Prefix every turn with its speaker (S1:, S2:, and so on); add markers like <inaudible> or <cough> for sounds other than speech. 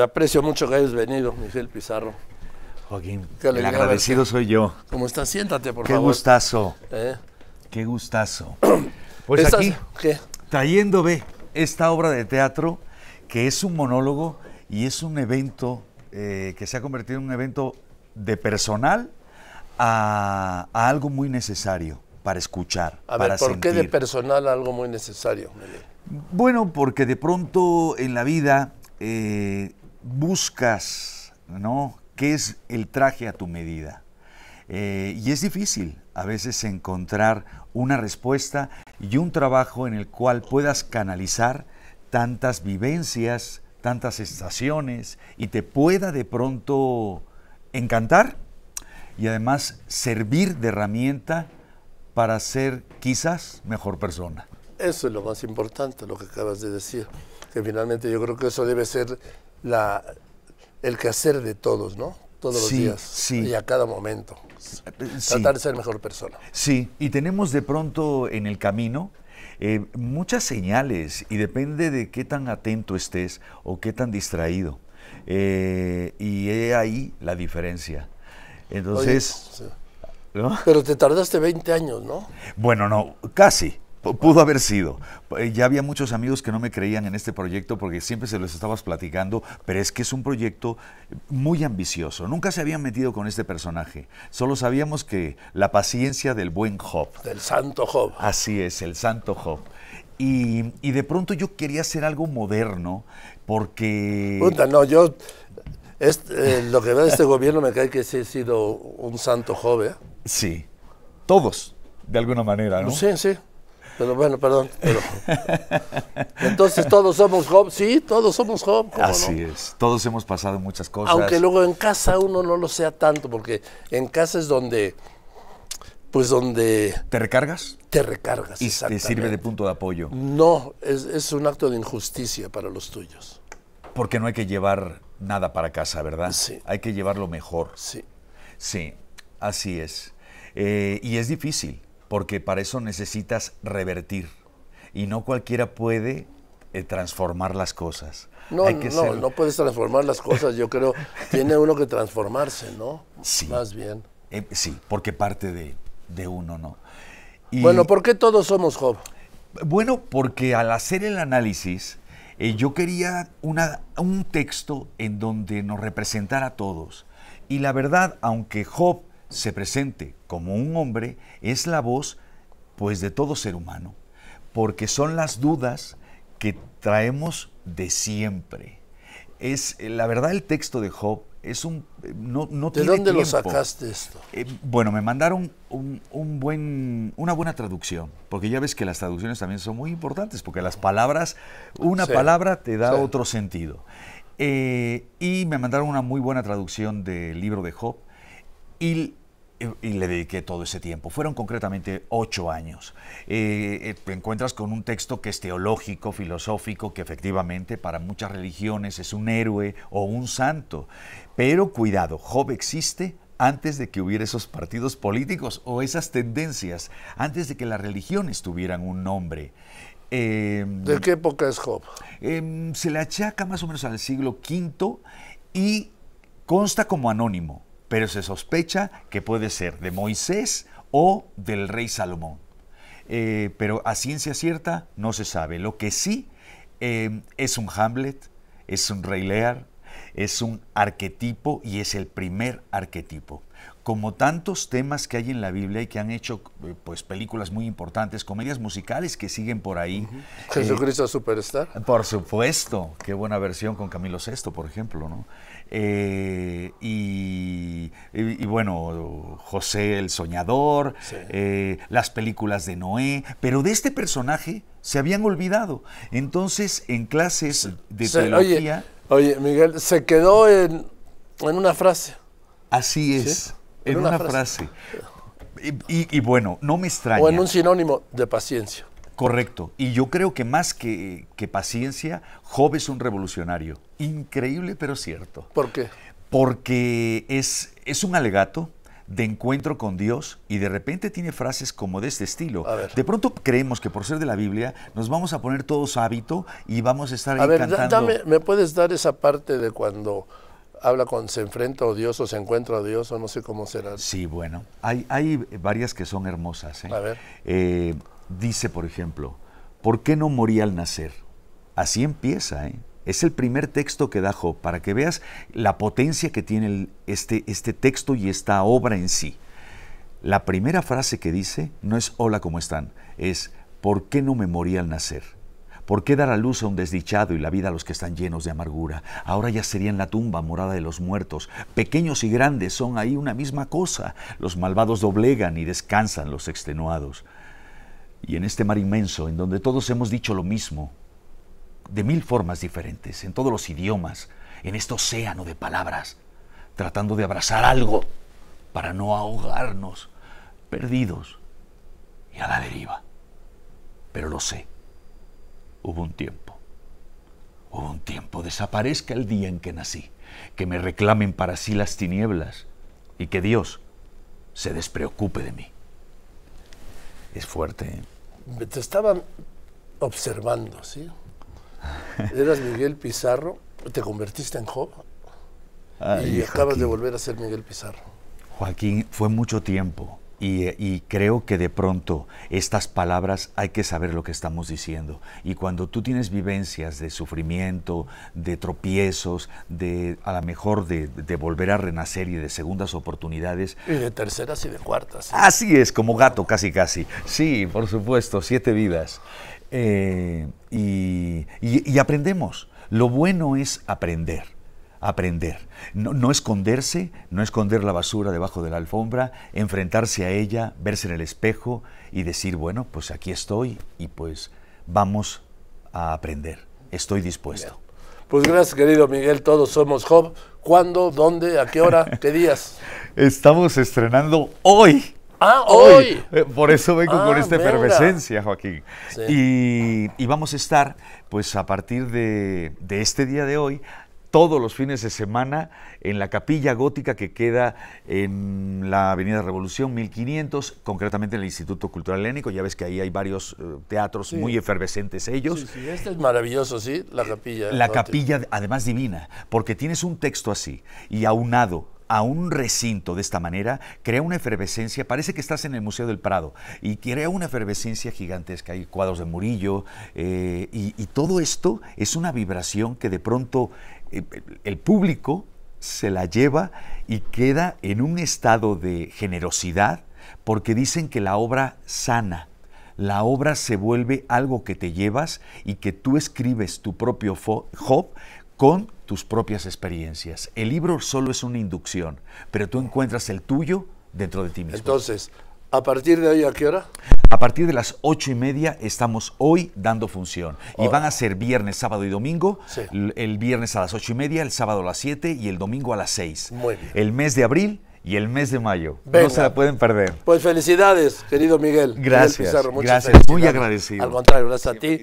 S1: aprecio mucho que hayas venido, Miguel Pizarro. Joaquín, el agradecido soy yo. ¿Cómo estás? Siéntate, por favor. Qué gustazo. ¿Eh?
S2: Qué gustazo. <clears throat> Pues, pues aquí, ¿Qué? trayendo, ve, esta obra de teatro que es un monólogo y es un evento eh, que se ha convertido en un evento de personal a, algo muy necesario para escuchar. A ver, ¿por qué de
S1: personal a algo muy necesario?
S2: Bueno, porque de pronto en la vida eh, buscas, ¿no? ¿Qué es el traje a tu medida? Eh, y es difícil a veces encontrar una respuesta y un trabajo en el cual puedas canalizar tantas vivencias, tantas estaciones y te pueda de pronto encantar y además servir de herramienta para ser quizás mejor persona.
S1: Eso es lo más importante, lo que acabas de decir, que finalmente yo creo que eso debe ser la, el quehacer de todos, ¿no? Todos los días y a cada momento. Tratar de ser mejor persona.
S2: Sí, y tenemos de pronto en el camino eh, muchas señales y depende de qué tan atento estés o qué tan distraído. Eh, y ahí la diferencia. Entonces...
S1: Pero te tardaste 20 años, ¿no?
S2: Bueno, no, casi. Pudo haber sido. Eh, ya había muchos amigos que no me creían en este proyecto porque siempre se los estabas platicando, pero es que es un proyecto muy ambicioso. Nunca se habían metido con este personaje. Solo sabíamos que la paciencia del buen Job.
S1: Del santo Job.
S2: Así es, el santo Job. Y, y de pronto yo quería hacer algo moderno porque... Puta,
S1: no, yo... Eh, lo que veo de este gobierno me cae que sí he sido un santo Job. ¿eh?
S2: Sí. Todos, de alguna manera, ¿no? Sí,
S1: sí. Pero bueno, perdón. <laughs> Entonces todos somos Job, sí, todos somos Job. Así
S2: es, todos hemos pasado muchas cosas. Aunque
S1: luego en casa uno no lo sea tanto, porque en casa es donde,
S2: pues donde... ¿Te recargas?
S1: Te recargas.
S2: Y sirve de punto de apoyo.
S1: No, es, un acto de injusticia para los tuyos.
S2: Porque no hay que llevar nada para casa, ¿verdad? Sí. Hay que llevarlo mejor. Sí. Sí, así es. Eh, y es difícil porque para eso necesitas revertir. Y no cualquiera puede eh, transformar las cosas.
S1: No, no, no puedes transformar las cosas, yo creo. <laughs> tiene uno que transformarse, ¿no? Sí. Más bien. Eh,
S2: sí, porque parte de, uno, ¿no? Bueno,
S1: ¿por qué todos somos Job?
S2: Bueno, porque al hacer el análisis, eh, yo quería una, un texto en donde nos representara a todos. Y la verdad, aunque Job se presente como un hombre es la voz pues de todo ser humano, porque son las dudas que traemos de siempre. Es eh, la verdad el texto de Job es un eh, no, no ¿De dónde lo sacaste esto? Eh, bueno, me mandaron un, buen, una buena traducción, porque ya ves que las traducciones también son muy importantes, porque las palabras, una palabra te da otro sentido. y me mandaron una muy buena traducción del libro de Job. Y y le dediqué todo ese tiempo. Fueron concretamente ocho años. Eh, eh, te encuentras con un texto que es teológico, filosófico, que efectivamente para muchas religiones es un héroe o un santo. Pero cuidado, Job existe antes de que hubiera esos partidos políticos o esas tendencias, antes de que las religiones tuvieran un nombre. Em, ¿De qué época es Job? Em, se le achaca más o menos al siglo V y consta como anónimo pero se sospecha que puede ser de Moisés o del rey Salomón. Eh, pero a ciencia cierta no se sabe. Lo que sí eh, es un Hamlet, es un rey Lear, es un arquetipo y es el primer arquetipo. Como tantos temas que hay en la Biblia y que han hecho eh, pues películas muy importantes, comedias musicales que siguen por ahí. Eh, Jesucristo
S1: Superstar.
S2: Por supuesto, qué buena versión con Camilo VI, por ejemplo, eh, y, bueno, José el Soñador, las películas de Noé, pero de este personaje se habían olvidado. Entonces, en clases de teología...
S1: Oye, Miguel, se quedó en, en una frase. Así es, en, una, frase.
S2: Y, bueno, no me extraña. O en un
S1: sinónimo de paciencia.
S2: Correcto. Y yo creo que más que, paciencia, Job es un revolucionario. Increíble, pero cierto. ¿Por qué? Porque es, es un alegato, de encuentro con Dios y de repente tiene frases como de este estilo. De pronto creemos que por ser de la Biblia nos vamos a poner todos hábito y vamos a estar a ver,
S1: ¿Me puedes dar esa parte de cuando habla con se enfrenta a Dios o se encuentra a Dios o no sé cómo será? Sí, bueno,
S2: hay, hay varias que son hermosas. ¿eh? Eh, dice, por ejemplo, ¿por qué no morí al nacer? Así empieza, ¿eh? Es el primer texto que da Job, para que veas la potencia que tiene este, este, texto y esta obra en sí. La primera frase que dice no es hola, ¿cómo están? Es ¿por qué no me morí al nacer? ¿Por qué dar a luz a un desdichado y la vida a los que están llenos de amargura? Ahora ya sería en la tumba, morada de los muertos. Pequeños y grandes son ahí una misma cosa. Los malvados doblegan y descansan los extenuados. Y en este mar inmenso, en donde todos hemos dicho lo mismo, de mil formas diferentes, en todos los idiomas, en este océano de palabras, tratando de abrazar algo para no ahogarnos, perdidos y a la deriva. Pero lo sé, hubo un tiempo, hubo un tiempo, desaparezca el día en que nací, que me reclamen para sí las tinieblas y que Dios se despreocupe de mí. Es fuerte.
S1: ¿eh? Te estaban observando, ¿sí? <laughs> Eras Miguel Pizarro, te convertiste en Job ah, y acabas de volver a ser Miguel Pizarro.
S2: Joaquín, fue mucho tiempo. Y, creo que de pronto estas palabras hay que saber lo que estamos diciendo. Y cuando tú tienes vivencias de sufrimiento, de tropiezos, de a lo mejor de, volver a renacer y de segundas oportunidades. Y de
S1: terceras y de
S2: cuartas. Así es, como gato casi casi. Sí, por supuesto, siete vidas. Eh, y, aprendemos. Lo bueno es aprender, aprender. No, esconderse, no esconder la basura debajo de la alfombra, enfrentarse a ella, verse en el espejo y decir, bueno, pues aquí estoy y pues vamos a aprender. Estoy dispuesto.
S1: Pues gracias, querido Miguel. Todos somos Job. ¿Cuándo? ¿Dónde? ¿A qué hora? ¿Qué días?
S2: <laughs> Estamos estrenando hoy Ah, hoy. Eh, por eso vengo con ah, esta efervescencia, Joaquín. Y, vamos a estar, pues a partir de, este día de hoy, todos los fines de semana en la capilla gótica que queda en la Avenida Revolución 1500, concretamente en el Instituto Cultural Helénico. Ya ves que ahí hay varios eh, teatros muy efervescentes ellos. Sí,
S1: sí, este es maravilloso, ¿sí? La capilla. La capilla,
S2: además divina, porque tienes un texto así y aunado a un recinto de esta manera crea una efervescencia, parece que estás en el Museo del Prado, y crea una efervescencia gigantesca. Hay cuadros de Murillo, eh, y, todo esto es una vibración que de pronto eh, el público se la lleva y queda en un estado de generosidad, porque dicen que la obra sana. La obra se vuelve algo que te llevas y que tú escribes tu propio Job con tus propias experiencias. El libro solo es una inducción, pero tú encuentras el tuyo dentro de ti
S1: mismo. Entonces, ¿a partir de ahí a qué hora?
S2: A partir de las ocho y media estamos hoy dando función. Y van a ser viernes, sábado y domingo. El viernes a las ocho y media, el sábado a las siete y el domingo a las seis. El mes de abril y el mes de mayo. No se la pueden perder.
S1: Pues felicidades, querido Miguel. Gracias. gracias. Muy agradecido. Al contrario,
S2: gracias a ti.